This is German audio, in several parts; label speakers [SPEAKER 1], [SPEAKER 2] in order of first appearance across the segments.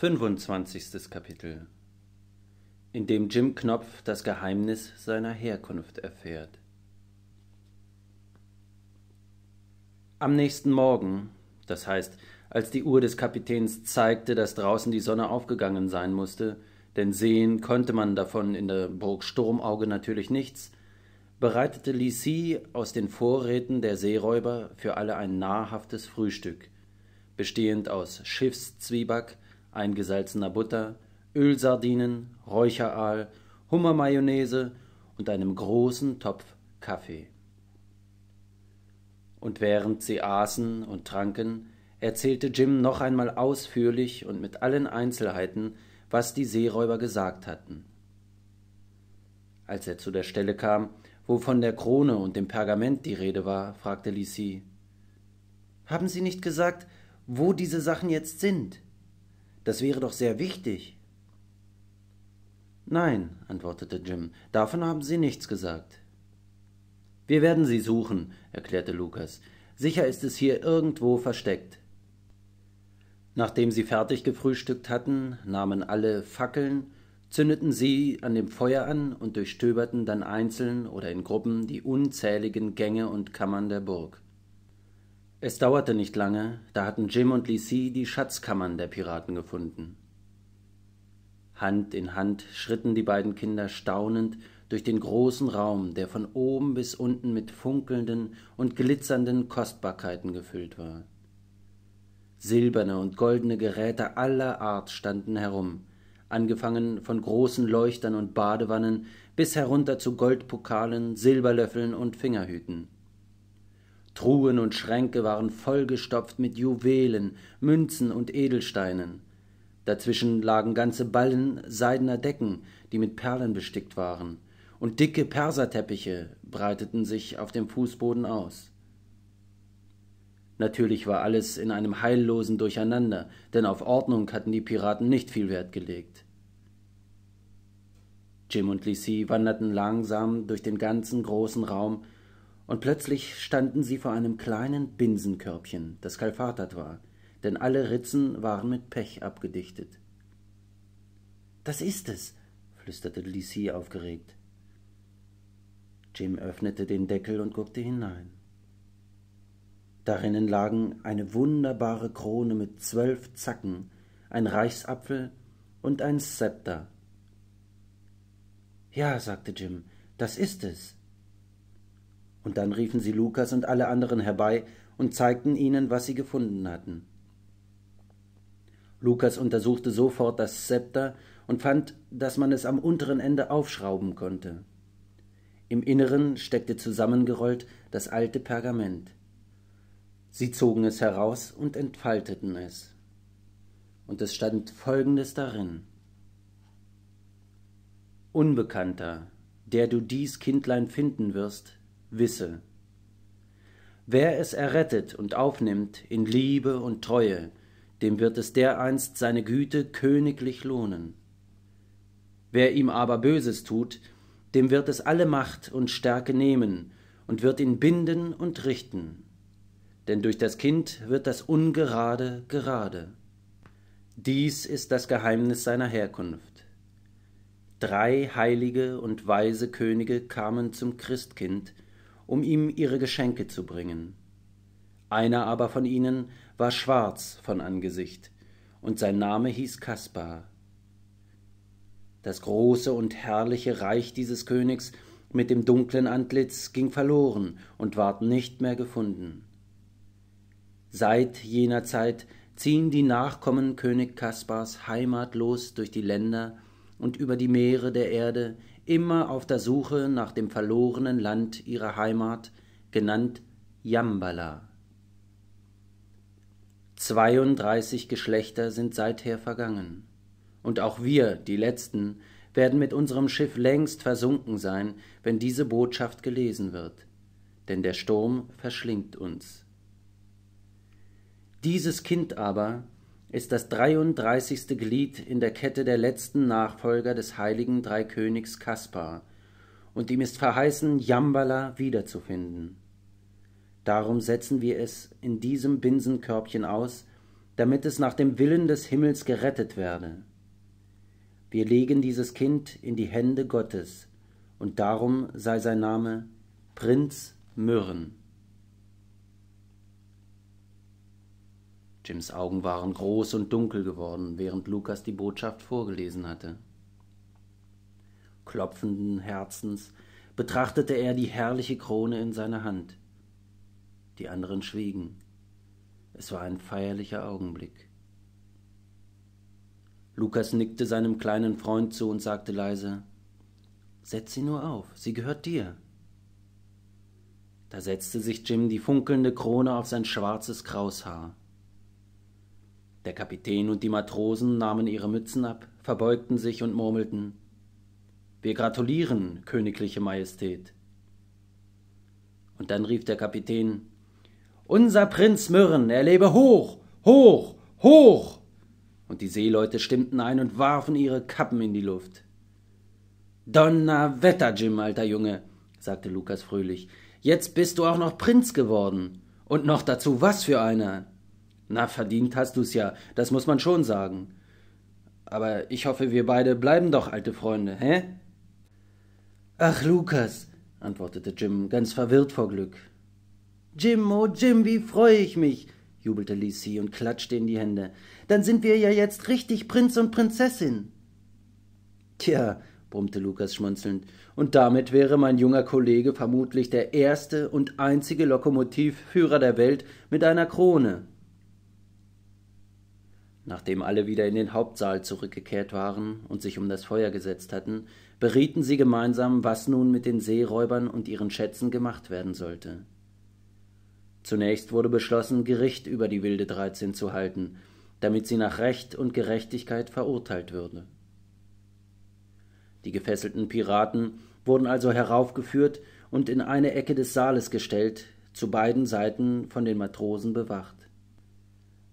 [SPEAKER 1] 25. Kapitel In dem Jim Knopf das Geheimnis seiner Herkunft erfährt. Am nächsten Morgen, das heißt, als die Uhr des Kapitäns zeigte, dass draußen die Sonne aufgegangen sein musste, denn sehen konnte man davon in der Burg Sturmauge natürlich nichts, bereitete Lisi aus den Vorräten der Seeräuber für alle ein nahrhaftes Frühstück, bestehend aus Schiffszwieback, eingesalzener Butter, Ölsardinen, Räucheraal, Hummermayonnaise und einem großen Topf Kaffee. Und während sie aßen und tranken, erzählte Jim noch einmal ausführlich und mit allen Einzelheiten, was die Seeräuber gesagt hatten. Als er zu der Stelle kam, wo von der Krone und dem Pergament die Rede war, fragte Lisi: Haben Sie nicht gesagt, wo diese Sachen jetzt sind? Das wäre doch sehr wichtig. Nein, antwortete Jim, davon haben Sie nichts gesagt. Wir werden sie suchen, erklärte Lukas. Sicher ist es hier irgendwo versteckt. Nachdem sie fertig gefrühstückt hatten, nahmen alle Fackeln, zündeten sie an dem Feuer an und durchstöberten dann einzeln oder in Gruppen die unzähligen Gänge und Kammern der Burg. Es dauerte nicht lange, da hatten Jim und Lisi die Schatzkammern der Piraten gefunden. Hand in Hand schritten die beiden Kinder staunend durch den großen Raum, der von oben bis unten mit funkelnden und glitzernden Kostbarkeiten gefüllt war. Silberne und goldene Geräte aller Art standen herum, angefangen von großen Leuchtern und Badewannen bis herunter zu Goldpokalen, Silberlöffeln und Fingerhüten. Truhen und Schränke waren vollgestopft mit Juwelen, Münzen und Edelsteinen. Dazwischen lagen ganze Ballen seidener Decken, die mit Perlen bestickt waren, und dicke Perserteppiche breiteten sich auf dem Fußboden aus. Natürlich war alles in einem heillosen Durcheinander, denn auf Ordnung hatten die Piraten nicht viel Wert gelegt. Jim und Lisi wanderten langsam durch den ganzen großen Raum und plötzlich standen sie vor einem kleinen Binsenkörbchen, das kalfatert war, denn alle Ritzen waren mit Pech abgedichtet. Das ist es, flüsterte Lisi aufgeregt. Jim öffnete den Deckel und guckte hinein. Darinnen lagen eine wunderbare Krone mit zwölf Zacken, ein Reichsapfel und ein Zepter. Ja, sagte Jim, das ist es. Und dann riefen sie Lukas und alle anderen herbei und zeigten ihnen, was sie gefunden hatten. Lukas untersuchte sofort das Zepter und fand, dass man es am unteren Ende aufschrauben konnte. Im Inneren steckte zusammengerollt das alte Pergament. Sie zogen es heraus und entfalteten es. Und es stand folgendes darin Unbekannter, der du dies Kindlein finden wirst, wisse. Wer es errettet und aufnimmt in Liebe und Treue, dem wird es dereinst seine Güte königlich lohnen. Wer ihm aber Böses tut, dem wird es alle Macht und Stärke nehmen und wird ihn binden und richten. Denn durch das Kind wird das Ungerade gerade. Dies ist das Geheimnis seiner Herkunft. Drei heilige und weise Könige kamen zum Christkind, um ihm ihre Geschenke zu bringen. Einer aber von ihnen war schwarz von Angesicht, und sein Name hieß Kaspar. Das große und herrliche Reich dieses Königs mit dem dunklen Antlitz ging verloren und ward nicht mehr gefunden. Seit jener Zeit ziehen die Nachkommen König Kaspars heimatlos durch die Länder und über die Meere der Erde, immer auf der Suche nach dem verlorenen Land ihrer Heimat, genannt Jambala. 32 Geschlechter sind seither vergangen. Und auch wir, die Letzten, werden mit unserem Schiff längst versunken sein, wenn diese Botschaft gelesen wird. Denn der Sturm verschlingt uns. Dieses Kind aber, ist das 33. Glied in der Kette der letzten Nachfolger des heiligen Dreikönigs Kaspar, und ihm ist verheißen, Jambala wiederzufinden. Darum setzen wir es in diesem Binsenkörbchen aus, damit es nach dem Willen des Himmels gerettet werde. Wir legen dieses Kind in die Hände Gottes, und darum sei sein Name Prinz Myrren. Jims Augen waren groß und dunkel geworden, während Lukas die Botschaft vorgelesen hatte. Klopfenden Herzens betrachtete er die herrliche Krone in seiner Hand. Die anderen schwiegen. Es war ein feierlicher Augenblick. Lukas nickte seinem kleinen Freund zu und sagte leise Setz sie nur auf, sie gehört dir. Da setzte sich Jim die funkelnde Krone auf sein schwarzes Kraushaar. Der Kapitän und die Matrosen nahmen ihre Mützen ab, verbeugten sich und murmelten Wir gratulieren, Königliche Majestät. Und dann rief der Kapitän Unser Prinz Myrren, er lebe hoch, hoch, hoch. Und die Seeleute stimmten ein und warfen ihre Kappen in die Luft. Donnerwetter, Jim, alter Junge, sagte Lukas fröhlich, jetzt bist du auch noch Prinz geworden. Und noch dazu was für einer. Na, verdient hast du's ja, das muss man schon sagen. Aber ich hoffe, wir beide bleiben doch alte Freunde, hä? Ach, Lukas, antwortete Jim, ganz verwirrt vor Glück. Jim, oh Jim, wie freue ich mich, jubelte Lisi und klatschte in die Hände. Dann sind wir ja jetzt richtig Prinz und Prinzessin. Tja, brummte Lukas schmunzelnd, und damit wäre mein junger Kollege vermutlich der erste und einzige Lokomotivführer der Welt mit einer Krone. Nachdem alle wieder in den Hauptsaal zurückgekehrt waren und sich um das Feuer gesetzt hatten, berieten sie gemeinsam, was nun mit den Seeräubern und ihren Schätzen gemacht werden sollte. Zunächst wurde beschlossen, Gericht über die wilde Dreizehn zu halten, damit sie nach Recht und Gerechtigkeit verurteilt würde. Die gefesselten Piraten wurden also heraufgeführt und in eine Ecke des Saales gestellt, zu beiden Seiten von den Matrosen bewacht.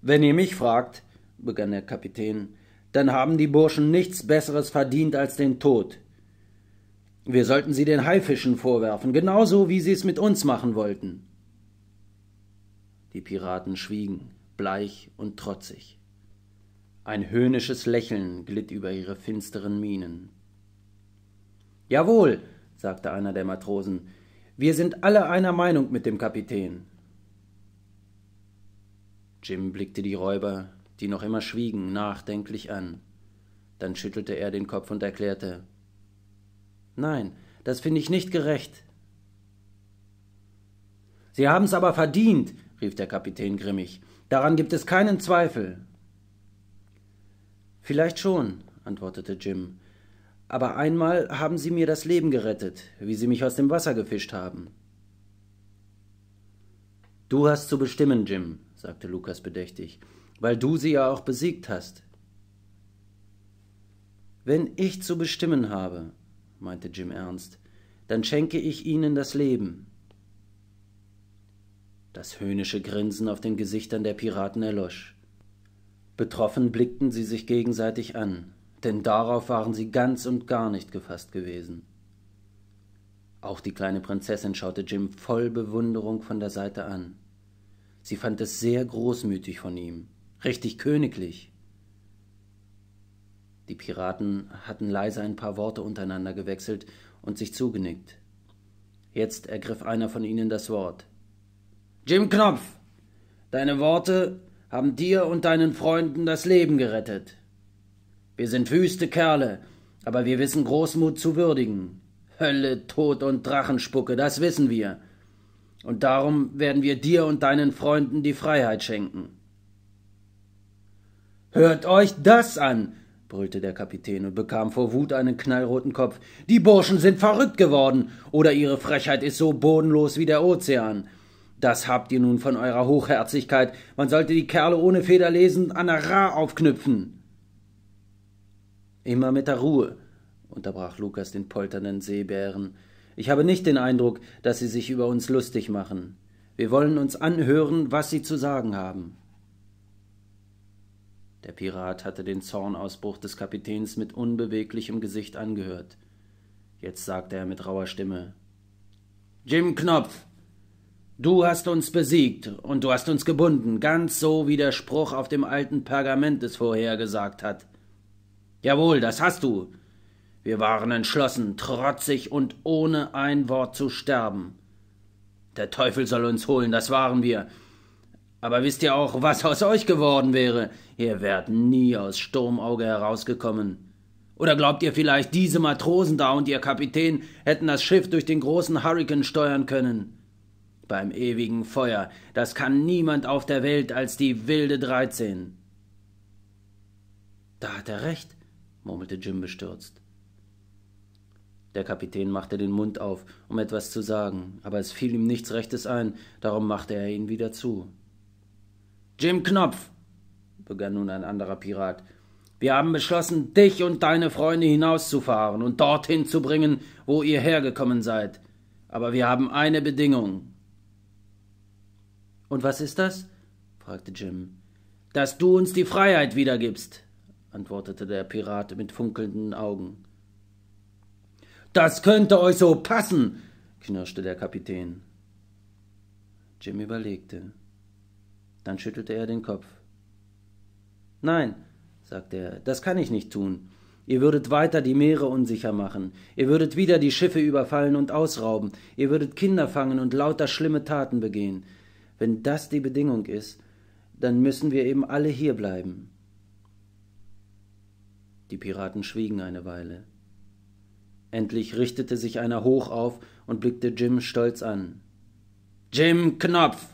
[SPEAKER 1] Wenn ihr mich fragt, begann der Kapitän, dann haben die Burschen nichts Besseres verdient als den Tod. Wir sollten sie den Haifischen vorwerfen, genauso wie sie es mit uns machen wollten. Die Piraten schwiegen, bleich und trotzig. Ein höhnisches Lächeln glitt über ihre finsteren Mienen. Jawohl, sagte einer der Matrosen, wir sind alle einer Meinung mit dem Kapitän. Jim blickte die Räuber, die noch immer schwiegen, nachdenklich an. Dann schüttelte er den Kopf und erklärte Nein, das finde ich nicht gerecht. Sie haben's aber verdient, rief der Kapitän grimmig. Daran gibt es keinen Zweifel. Vielleicht schon, antwortete Jim. Aber einmal haben Sie mir das Leben gerettet, wie Sie mich aus dem Wasser gefischt haben. Du hast zu bestimmen, Jim, sagte Lukas bedächtig weil du sie ja auch besiegt hast. Wenn ich zu bestimmen habe, meinte Jim ernst, dann schenke ich ihnen das Leben. Das höhnische Grinsen auf den Gesichtern der Piraten erlosch. Betroffen blickten sie sich gegenseitig an, denn darauf waren sie ganz und gar nicht gefasst gewesen. Auch die kleine Prinzessin schaute Jim voll Bewunderung von der Seite an. Sie fand es sehr großmütig von ihm richtig königlich. Die Piraten hatten leise ein paar Worte untereinander gewechselt und sich zugenickt. Jetzt ergriff einer von ihnen das Wort. Jim Knopf, deine Worte haben dir und deinen Freunden das Leben gerettet. Wir sind wüste Kerle, aber wir wissen Großmut zu würdigen. Hölle, Tod und Drachenspucke, das wissen wir. Und darum werden wir dir und deinen Freunden die Freiheit schenken. Hört euch das an! brüllte der Kapitän und bekam vor Wut einen knallroten Kopf. Die Burschen sind verrückt geworden, oder ihre Frechheit ist so bodenlos wie der Ozean. Das habt ihr nun von eurer Hochherzigkeit. Man sollte die Kerle ohne Feder lesen an der Ra aufknüpfen. Immer mit der Ruhe, unterbrach Lukas den polternden Seebären. Ich habe nicht den Eindruck, dass sie sich über uns lustig machen. Wir wollen uns anhören, was sie zu sagen haben. Der Pirat hatte den Zornausbruch des Kapitäns mit unbeweglichem Gesicht angehört. Jetzt sagte er mit rauer Stimme Jim Knopf, du hast uns besiegt und du hast uns gebunden, ganz so wie der Spruch auf dem alten Pergament es vorhergesagt hat. Jawohl, das hast du. Wir waren entschlossen, trotzig und ohne ein Wort zu sterben. Der Teufel soll uns holen, das waren wir, aber wisst ihr auch, was aus euch geworden wäre? Ihr wärt nie aus Sturmauge herausgekommen. Oder glaubt ihr vielleicht, diese Matrosen da und ihr Kapitän hätten das Schiff durch den großen Hurrikan steuern können? Beim ewigen Feuer, das kann niemand auf der Welt als die wilde Dreizehn. Da hat er recht, murmelte Jim bestürzt. Der Kapitän machte den Mund auf, um etwas zu sagen, aber es fiel ihm nichts Rechtes ein, darum machte er ihn wieder zu. Jim Knopf, begann nun ein anderer Pirat, wir haben beschlossen, dich und deine Freunde hinauszufahren und dorthin zu bringen, wo ihr hergekommen seid. Aber wir haben eine Bedingung. Und was ist das? fragte Jim. Dass du uns die Freiheit wiedergibst, antwortete der Pirat mit funkelnden Augen. Das könnte euch so passen, knirschte der Kapitän. Jim überlegte. Dann schüttelte er den Kopf. Nein, sagte er, das kann ich nicht tun. Ihr würdet weiter die Meere unsicher machen, ihr würdet wieder die Schiffe überfallen und ausrauben, ihr würdet Kinder fangen und lauter schlimme Taten begehen. Wenn das die Bedingung ist, dann müssen wir eben alle hier bleiben. Die Piraten schwiegen eine Weile. Endlich richtete sich einer hoch auf und blickte Jim stolz an. Jim Knopf,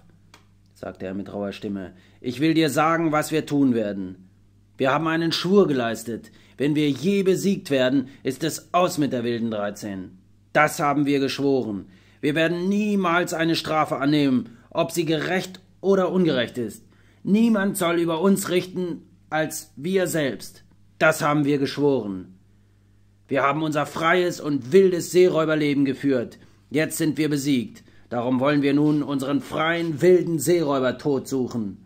[SPEAKER 1] sagte er mit rauer Stimme, ich will dir sagen, was wir tun werden. Wir haben einen Schwur geleistet. Wenn wir je besiegt werden, ist es aus mit der wilden Dreizehn. Das haben wir geschworen. Wir werden niemals eine Strafe annehmen, ob sie gerecht oder ungerecht ist. Niemand soll über uns richten als wir selbst. Das haben wir geschworen. Wir haben unser freies und wildes Seeräuberleben geführt. Jetzt sind wir besiegt. Darum wollen wir nun unseren freien, wilden Seeräuber tot suchen.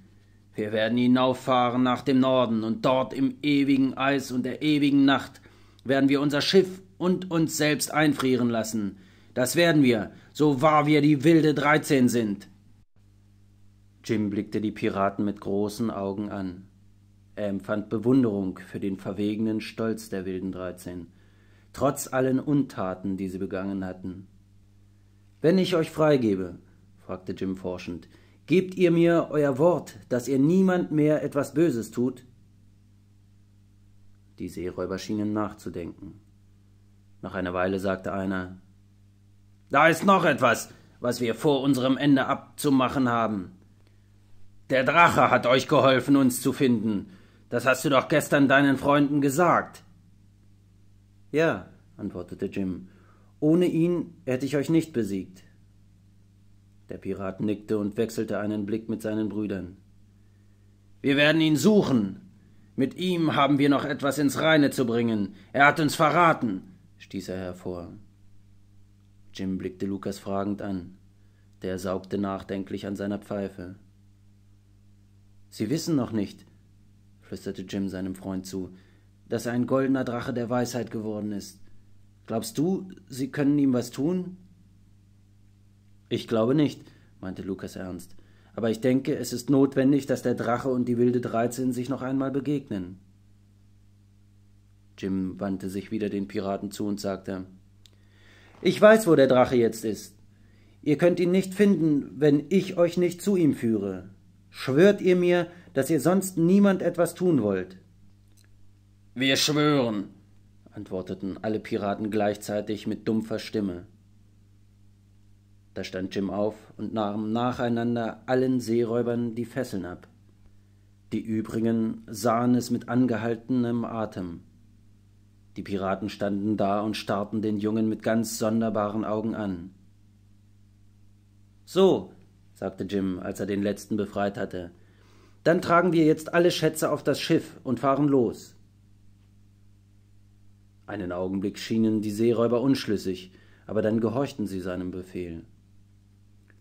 [SPEAKER 1] Wir werden hinauffahren nach dem Norden, und dort im ewigen Eis und der ewigen Nacht werden wir unser Schiff und uns selbst einfrieren lassen. Das werden wir, so wahr wir die wilde Dreizehn sind. Jim blickte die Piraten mit großen Augen an. Er empfand Bewunderung für den verwegenen Stolz der wilden Dreizehn, trotz allen Untaten, die sie begangen hatten. Wenn ich euch freigebe, fragte Jim forschend, gebt ihr mir euer Wort, dass ihr niemand mehr etwas Böses tut? Die Seeräuber schienen nachzudenken. Nach einer Weile sagte einer Da ist noch etwas, was wir vor unserem Ende abzumachen haben. Der Drache hat euch geholfen, uns zu finden. Das hast du doch gestern deinen Freunden gesagt. Ja, antwortete Jim, ohne ihn hätte ich euch nicht besiegt. Der Pirat nickte und wechselte einen Blick mit seinen Brüdern. Wir werden ihn suchen. Mit ihm haben wir noch etwas ins Reine zu bringen. Er hat uns verraten, stieß er hervor. Jim blickte Lukas fragend an. Der saugte nachdenklich an seiner Pfeife. Sie wissen noch nicht, flüsterte Jim seinem Freund zu, dass er ein goldener Drache der Weisheit geworden ist. Glaubst du, sie können ihm was tun? Ich glaube nicht, meinte Lukas ernst. Aber ich denke, es ist notwendig, dass der Drache und die wilde Dreizehn sich noch einmal begegnen. Jim wandte sich wieder den Piraten zu und sagte Ich weiß, wo der Drache jetzt ist. Ihr könnt ihn nicht finden, wenn ich euch nicht zu ihm führe. Schwört ihr mir, dass ihr sonst niemand etwas tun wollt? Wir schwören, antworteten alle Piraten gleichzeitig mit dumpfer Stimme. Da stand Jim auf und nahm nacheinander allen Seeräubern die Fesseln ab. Die übrigen sahen es mit angehaltenem Atem. Die Piraten standen da und starrten den Jungen mit ganz sonderbaren Augen an. So, sagte Jim, als er den letzten befreit hatte, dann tragen wir jetzt alle Schätze auf das Schiff und fahren los. Einen Augenblick schienen die Seeräuber unschlüssig, aber dann gehorchten sie seinem Befehl.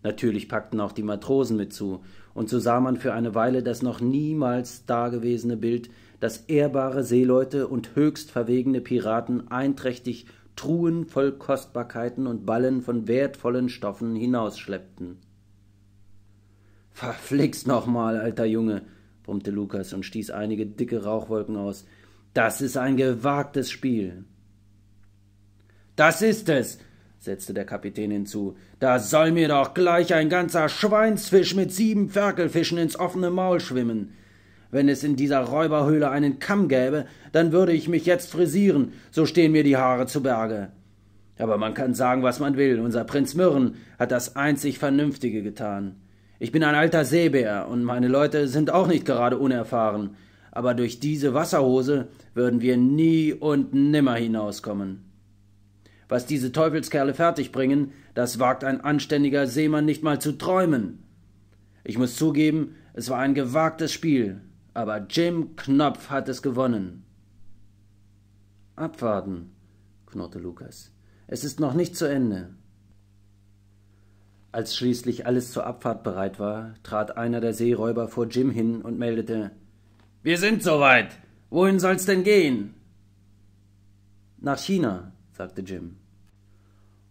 [SPEAKER 1] Natürlich packten auch die Matrosen mit zu, und so sah man für eine Weile das noch niemals dagewesene Bild, dass ehrbare Seeleute und höchst verwegene Piraten einträchtig Truhen voll Kostbarkeiten und Ballen von wertvollen Stoffen hinausschleppten. Verflixt mal, alter Junge, brummte Lukas und stieß einige dicke Rauchwolken aus, das ist ein gewagtes Spiel. Das ist es, setzte der Kapitän hinzu. Da soll mir doch gleich ein ganzer Schweinsfisch mit sieben Ferkelfischen ins offene Maul schwimmen. Wenn es in dieser Räuberhöhle einen Kamm gäbe, dann würde ich mich jetzt frisieren, so stehen mir die Haare zu Berge. Aber man kann sagen, was man will. Unser Prinz Myrren hat das einzig Vernünftige getan. Ich bin ein alter Seebär und meine Leute sind auch nicht gerade unerfahren aber durch diese Wasserhose würden wir nie und nimmer hinauskommen. Was diese Teufelskerle fertigbringen, das wagt ein anständiger Seemann nicht mal zu träumen. Ich muss zugeben, es war ein gewagtes Spiel, aber Jim Knopf hat es gewonnen. Abwarten, knurrte Lukas. Es ist noch nicht zu Ende. Als schließlich alles zur Abfahrt bereit war, trat einer der Seeräuber vor Jim hin und meldete wir sind soweit. Wohin soll's denn gehen? Nach China, sagte Jim.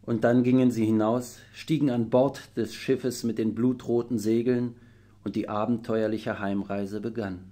[SPEAKER 1] Und dann gingen sie hinaus, stiegen an Bord des Schiffes mit den blutroten Segeln, und die abenteuerliche Heimreise begann.